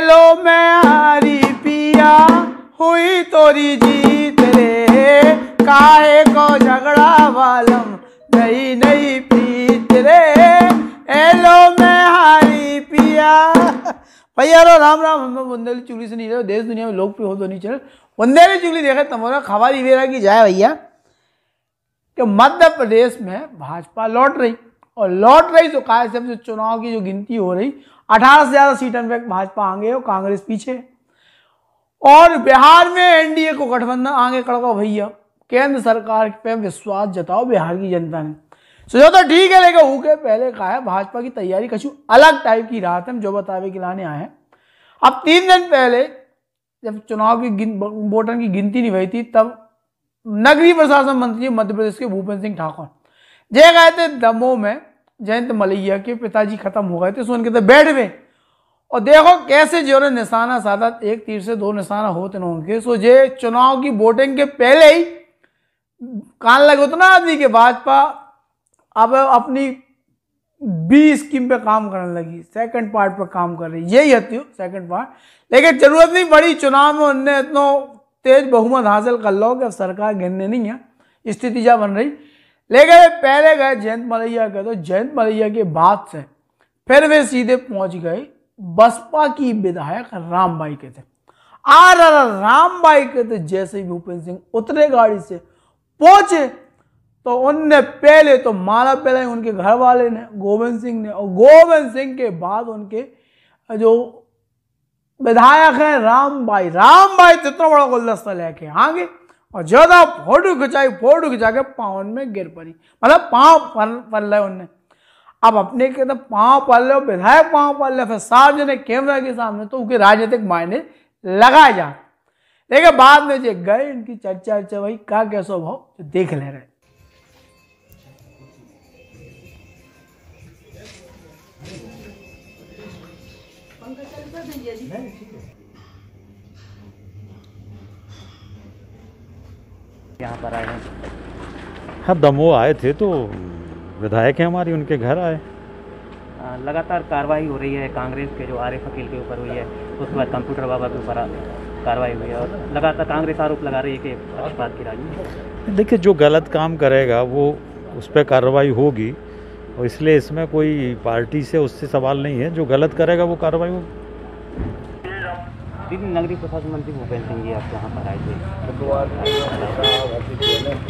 लो मैं हारी पिया हुई तोरी जीत रे काहे को झगड़ा वालम नहीं नहीं पीत रे एलो मैं हारी पिया भैया राम राम हम वंदेली चुगली से नहीं रहे देश दुनिया में लोग भी हो तो नहीं चल वंदेली चुगली देखे तुम्हारा खबर इवेरा की जाए भैया कि मध्य प्रदेश में भाजपा लौट रही और लौट रही तो काय से चुनाव की जो गिनती हो रही अठारह से ज़्यादा सीट इनफैक्ट भाजपा आगे और कांग्रेस पीछे और बिहार में एनडीए को गठबंधन आगे कड़का भैया केंद्र सरकार पे विश्वास जताओ बिहार की जनता ने सोचा तो ठीक है लेकिन ऊके पहले कहा है भाजपा की तैयारी कछु अलग टाइप की राहत है जो बतावे के लाने आए हैं अब तीन दिन पहले जब चुनाव की वोटन की गिनती नहीं हुई थी तब नगरीय प्रशासन मंत्री मध्य प्रदेश के भूपेंद्र सिंह ठाकुर जय गए थे दमो में जयंत मलैया के पिताजी ख़त्म हो गए थे सो उनके बैठ गए और देखो कैसे जो है निशाना साधा एक तीर से दो निशाना होते ना उनके सो ये चुनाव की वोटिंग के पहले ही कान लगे उतना आदमी के भाजपा अब अपनी बी स्कीम पे काम करने लगी सेकंड पार्ट पर काम कर रही यही हती हो सेकंड पार्ट लेकिन जरूरत नहीं बड़ी चुनाव में उनने इतना तेज बहुमत हासिल कर लो कि अब सरकार गिनने नहीं है स्थिति जहाँ बन रही लेकिन पहले गए जयंत मलैया के तो जयंत मलैया के बाद से फिर वे सीधे पहुंच गए बसपा की विधायक राम बाई के थे आर आर राम बाई के थे जैसे ही भूपेंद्र सिंह उतरे गाड़ी से पहुंचे तो उनने पहले तो माला ही उनके घर वाले ने गोविंद सिंह ने और गोविंद सिंह के बाद उनके जो विधायक है राम बाई राम बाई तो इतना बड़ा गुलदस्ता लेके आगे और ज़्यादा फोटो खिंचाई फोटो खिंचा के पावन में गिर पड़ी मतलब पाँव पल पल रहे उनने अब अपने के तो पाँव पल रहे विधायक पाँव पल रहे फिर साहब जी ने कैमरा के सामने तो उनके राजनीतिक मायने लगाए जा देखे बाद में जो गए इनकी चर्चा चर्चा भाई का कैसा भाव तो देख ले रहे पंकज यहाँ पर आए हैं हाँ दमोह आए थे तो विधायक हैं हमारी उनके घर आए लगातार कार्रवाई हो रही है कांग्रेस के जो आरिफ अकील के ऊपर हुई है उसके बाद कंप्यूटर बाबा के ऊपर कार्रवाई हुई है और लगातार कांग्रेस आरोप लगा रही है कि पक्षपात की राजनीति देखिए जो गलत काम करेगा वो उस पर कार्रवाई होगी और इसलिए इसमें कोई पार्टी से उससे सवाल नहीं है जो गलत करेगा वो कार्रवाई होगी दीदी नगरी प्रशासन मंत्री भूपेंद्र सिंह जी आप यहाँ पर आए थे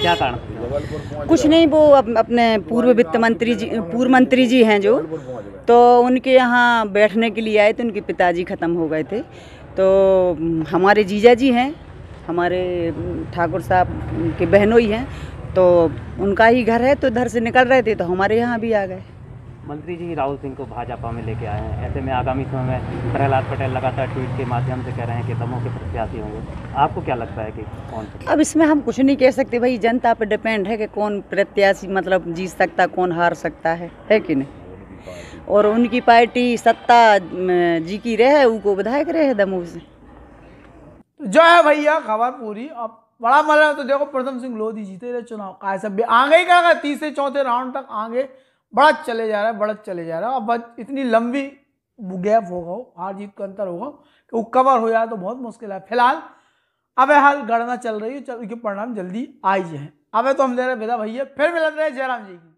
क्या कारण कुछ नहीं वो अपने पूर्व वित्त मंत्री जी पूर्व मंत्री जी हैं जो तो उनके यहाँ बैठने के लिए आए थे उनके पिताजी ख़त्म हो गए थे तो हमारे जीजा जी हैं हमारे ठाकुर साहब के बहनों ही हैं तो उनका ही घर है तो घर से निकल रहे थे तो हमारे यहाँ भी आ गए मंत्री जी राहुल सिंह को भाजपा में लेके आए हैं ऐसे में आगामी समय में प्रहलाद पटेल लगातार ट्वीट के माध्यम से कह रहे हैं कि दमों के प्रत्याशी होंगे आपको क्या लगता है कि कौन अब इसमें हम कुछ नहीं कह सकते भाई जनता पर डिपेंड है कि कौन प्रत्याशी मतलब जीत सकता कौन हार सकता है है कि नहीं और उनकी पार्टी सत्ता जी की रहे उनको विधायक रहे दमोह से जो है भैया खबर पूरी अब बड़ा मजा तो देखो प्रथम सिंह लोधी जीते रहे चुनाव का सब आगे क्या तीसरे चौथे राउंड तक आगे बढ़त चले जा रहा है बढ़त चले जा रहा है अब इतनी लंबी गैप होगा हो, हार जीत का अंतर होगा कि वो कवर हो जाए तो बहुत मुश्किल है फिलहाल अब हाल गणना चल रही है चल के परिणाम जल्दी आई जाए अब तो हम दे रहे विदा भैया फिर मिल रहे हैं जयराम जी की